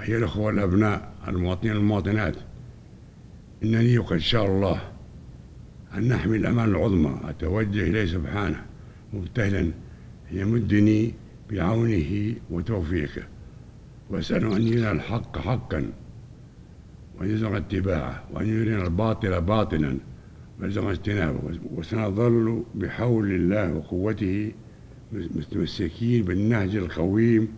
أيها الأخوة الأبناء المواطنين والمواطنات إنني وقد شاء الله أن نحمي الأمان العظمى أتوجه إليه سبحانه مبتهلا يمدني بعونه وتوفيقه وأسأله أن يرينا الحق حقا وأن يزغ اتباعه وأن يرينا الباطل باطلا ويزغ اجتنابه وسنظل بحول الله وقوته متمسكين بالنهج القويم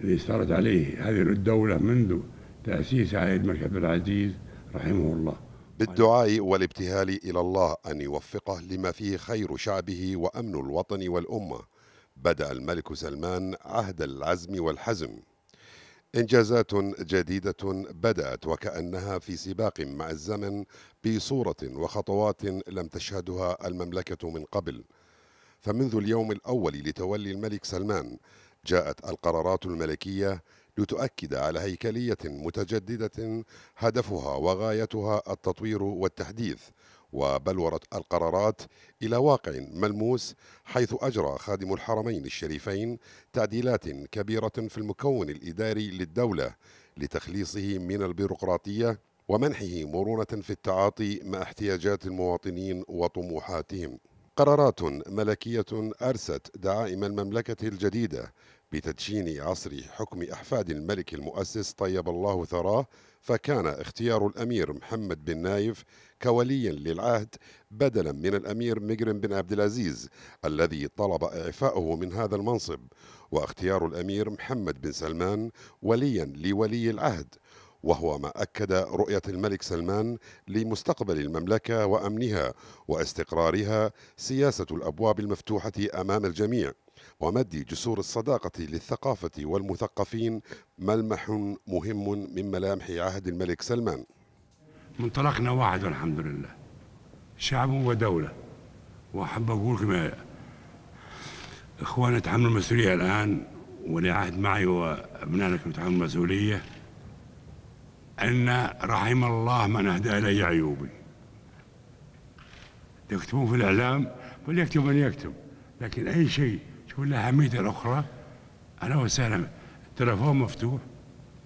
اللي صارت عليه هذه الدولة منذ تأسيس عائد الملك عبد العزيز رحمه الله بالدعاء والابتهال إلى الله أن يوفقه لما فيه خير شعبه وأمن الوطن والأمة بدأ الملك سلمان عهد العزم والحزم إنجازات جديدة بدأت وكأنها في سباق مع الزمن بصورة وخطوات لم تشهدها المملكة من قبل فمنذ اليوم الأول لتولي الملك سلمان جاءت القرارات الملكية لتؤكد على هيكلية متجددة هدفها وغايتها التطوير والتحديث وبلورت القرارات إلى واقع ملموس حيث أجرى خادم الحرمين الشريفين تعديلات كبيرة في المكون الإداري للدولة لتخليصه من البيروقراطية ومنحه مرونة في التعاطي مع احتياجات المواطنين وطموحاتهم قرارات ملكية أرست دعائم المملكة الجديدة بتدشين عصر حكم أحفاد الملك المؤسس طيب الله ثراه فكان اختيار الأمير محمد بن نايف كوليا للعهد بدلا من الأمير مجرم بن عبد العزيز الذي طلب إعفاؤه من هذا المنصب واختيار الأمير محمد بن سلمان وليا لولي العهد وهو ما أكد رؤية الملك سلمان لمستقبل المملكة وأمنها واستقرارها سياسة الأبواب المفتوحة أمام الجميع ومد جسور الصداقة للثقافة والمثقفين ملمح مهم من ملامح عهد الملك سلمان منطلقنا واحد والحمد لله شعب ودولة وأحب أقول كما إخوانا تحملوا المسؤولية الآن ولي عهد معي وأبنائنا تحملوا المسؤولية أن رحم الله من أهدى إلي عيوبي تكتبون في الإعلام فليكتب من يكتب لكن أي شيء تكون له أهمية أخرى أهلا وسهلا التلفون مفتوح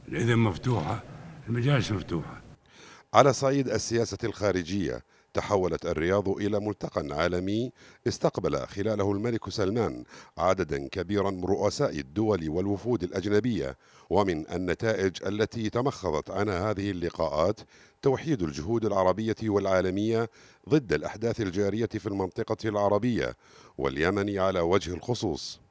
الإذن مفتوحة المجالس مفتوحة على صعيد السياسة الخارجية تحولت الرياض إلى ملتقى عالمي استقبل خلاله الملك سلمان عددا كبيرا من رؤساء الدول والوفود الأجنبية ومن النتائج التي تمخضت عن هذه اللقاءات توحيد الجهود العربية والعالمية ضد الأحداث الجارية في المنطقة العربية واليمن على وجه الخصوص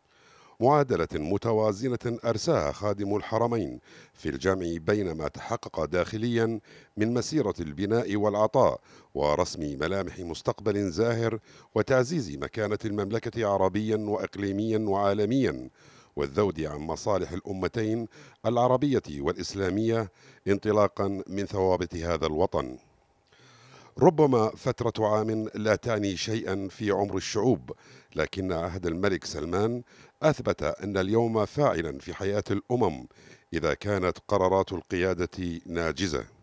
معادلة متوازنة أرساها خادم الحرمين في الجمع بين ما تحقق داخليا من مسيرة البناء والعطاء ورسم ملامح مستقبل زاهر وتعزيز مكانة المملكة عربيا وإقليميا وعالميا والذود عن مصالح الأمتين العربية والإسلامية انطلاقا من ثوابت هذا الوطن ربما فترة عام لا تعني شيئا في عمر الشعوب لكن عهد الملك سلمان أثبت أن اليوم فاعلا في حياة الأمم إذا كانت قرارات القيادة ناجزة